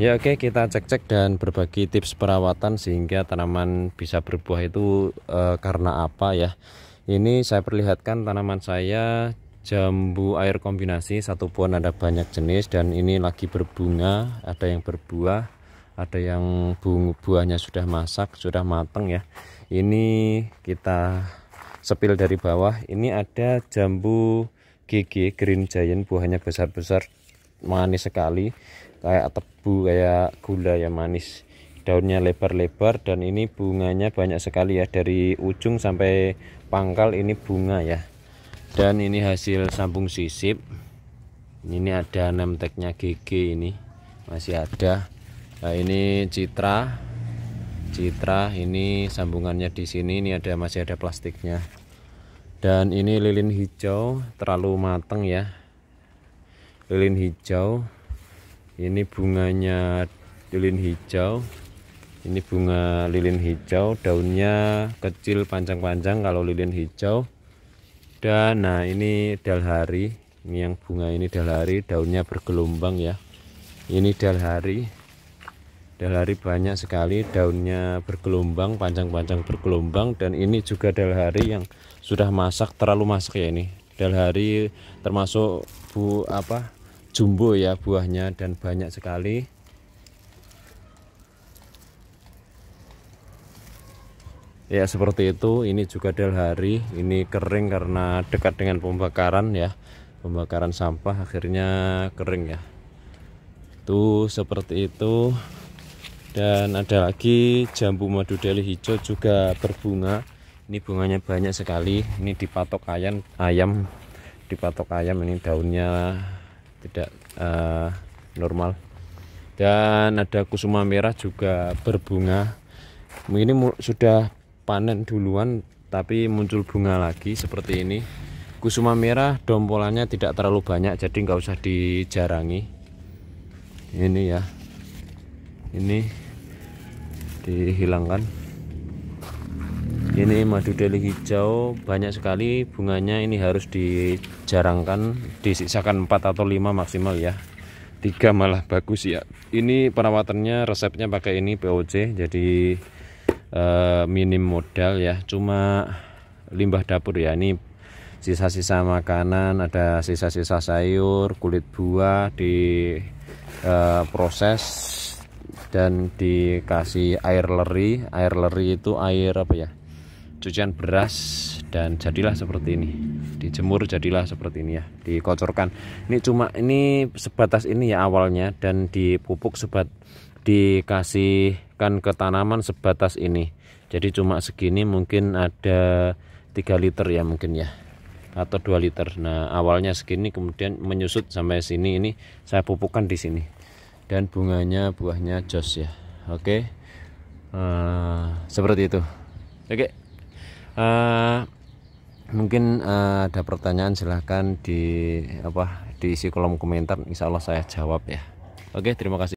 Ya oke okay, kita cek-cek dan berbagi tips perawatan sehingga tanaman bisa berbuah itu e, karena apa ya Ini saya perlihatkan tanaman saya jambu air kombinasi satu pohon ada banyak jenis dan ini lagi berbunga ada yang berbuah ada yang bunga buahnya sudah masak sudah mateng ya Ini kita sepil dari bawah ini ada jambu GG Green Giant buahnya besar-besar manis sekali kayak tebu kayak gula ya manis daunnya lebar-lebar dan ini bunganya banyak sekali ya dari ujung sampai pangkal ini bunga ya dan ini hasil sambung sisip ini ada nemteknya GG ini masih ada nah, ini citra citra ini sambungannya di sini ini ada masih ada plastiknya dan ini lilin hijau terlalu mateng ya lilin hijau ini bunganya lilin hijau ini bunga lilin hijau daunnya kecil panjang-panjang kalau lilin hijau dan nah ini dalhari ini yang bunga ini dalhari daunnya bergelombang ya ini dalhari dalhari banyak sekali daunnya bergelombang panjang-panjang bergelombang dan ini juga dalhari yang sudah masak terlalu masak ya ini hari termasuk bu apa jumbo ya buahnya dan banyak sekali ya seperti itu ini juga hari ini kering karena dekat dengan pembakaran ya pembakaran sampah akhirnya kering ya itu seperti itu dan ada lagi jambu madu deli hijau juga berbunga ini bunganya banyak sekali ini dipatok ayam ayam dipatok ayam ini daunnya tidak uh, normal dan ada kusuma merah juga berbunga ini sudah panen duluan tapi muncul bunga lagi seperti ini kusuma merah dompolannya tidak terlalu banyak jadi nggak usah dijarangi ini ya ini dihilangkan ini madu deli hijau banyak sekali bunganya ini harus dijarangkan disisakan 4 atau 5 maksimal ya tiga malah bagus ya ini perawatannya resepnya pakai ini POC jadi eh, minim modal ya cuma limbah dapur ya ini sisa-sisa makanan ada sisa-sisa sayur kulit buah di eh, proses dan dikasih air leri air leri itu air apa ya cucian beras dan jadilah seperti ini dijemur jadilah seperti ini ya dikocorkan ini cuma ini sebatas ini ya awalnya dan dipupuk sebat dikasihkan ke tanaman sebatas ini jadi cuma segini mungkin ada 3 liter ya mungkin ya atau 2 liter nah awalnya segini kemudian menyusut sampai sini ini saya pupukkan di sini dan bunganya buahnya jos ya oke okay. uh, eh, seperti itu oke okay uh, mungkin uh, ada pertanyaan silahkan di apa diisi kolom komentar insya Allah saya jawab ya oke terima kasih